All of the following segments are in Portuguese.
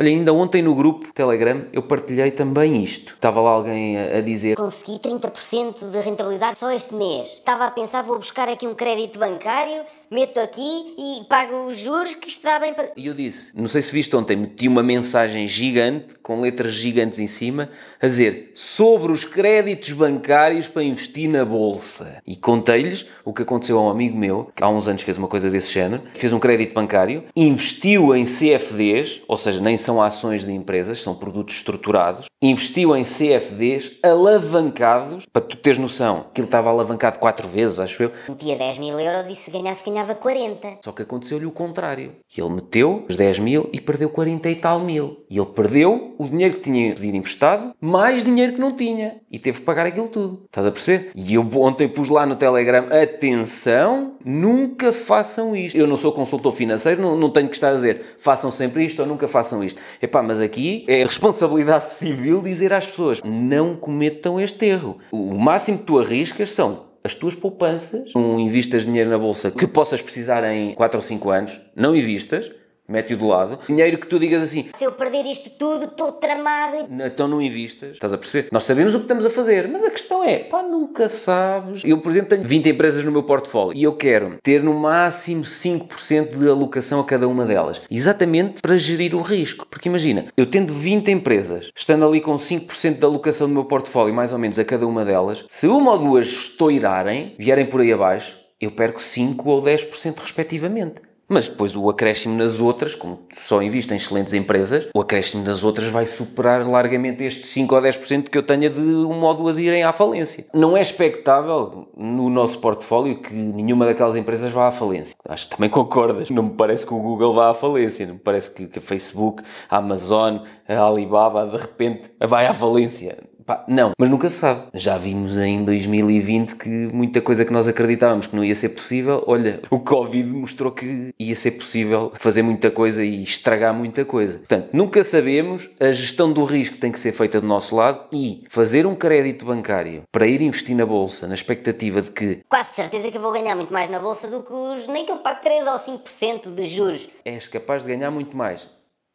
Olha, ainda ontem no grupo Telegram eu partilhei também isto. Estava lá alguém a, dizer: Consegui 30% de rentabilidade só este mês. Estava a pensar, vou buscar aqui um crédito bancário meto aqui e pago os juros que está bem para. E eu disse, não sei se viste ontem, meti uma mensagem gigante, com letras gigantes em cima, a dizer sobre os créditos bancários para investir na bolsa. E contei-lhes o que aconteceu a um amigo meu, que há uns anos fez uma coisa desse género, fez um crédito bancário, investiu em CFDs, ou seja, nem são ações de empresas, são produtos estruturados, investiu em CFDs alavancados, para tu teres noção, aquilo estava alavancado quatro vezes, acho eu. Metia 10 mil euros e se ganhasse, ganhasse ganhava 40. Só que aconteceu-lhe o contrário. Ele meteu os 10 mil e perdeu 40 e tal mil. E ele perdeu o dinheiro que tinha pedido emprestado, mais dinheiro que não tinha. E teve que pagar aquilo tudo. Estás a perceber? E eu ontem pus lá no Telegram: atenção, nunca façam isto. Eu não sou consultor financeiro, não, não tenho que estar a dizer façam sempre isto ou nunca façam isto. Epá, mas aqui é responsabilidade civil dizer às pessoas: não cometam este erro. O máximo que tu arriscas são as tuas poupanças, não invistas dinheiro na bolsa que possas precisar em 4 ou 5 anos, não invistas, mete-o de lado. Dinheiro que tu digas assim: se eu perder isto tudo, estou tramado. Então não invistas. Estás a perceber? Nós sabemos o que estamos a fazer, mas a questão é: pá, nunca sabes. Eu, por exemplo, tenho 20 empresas no meu portfólio e eu quero ter no máximo 5% de alocação a cada uma delas. Exatamente para gerir o risco. Porque imagina, eu tendo 20 empresas, estando ali com 5% de alocação do meu portfólio, mais ou menos a cada uma delas, se uma ou duas estoirarem, vierem por aí abaixo, eu perco 5 ou 10% respectivamente. Mas depois o acréscimo nas outras, como só invisto em excelentes empresas, o acréscimo nas outras vai superar largamente estes 5 ou 10% que eu tenha de um ou duas irem à falência. Não é expectável no nosso portfólio que nenhuma daquelas empresas vá à falência. Acho que também concordas. Não me parece que o Google vá à falência, não me parece que, que a Facebook, a Amazon, a Alibaba de repente vai à falência Pá, não, mas nunca se sabe. Já vimos em 2020 que muita coisa que nós acreditávamos que não ia ser possível, olha, o Covid mostrou que ia ser possível fazer muita coisa e estragar muita coisa. Portanto, nunca sabemos, a gestão do risco tem que ser feita do nosso lado e fazer um crédito bancário para ir investir na bolsa, na expectativa de que. Quase certeza que eu vou ganhar muito mais na bolsa do que os. nem que eu pague 3 ou 5% de juros. És capaz de ganhar muito mais.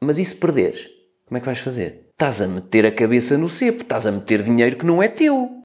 Mas e se perderes? Como é que vais fazer? estás a meter a cabeça no cepo, estás a meter dinheiro que não é teu.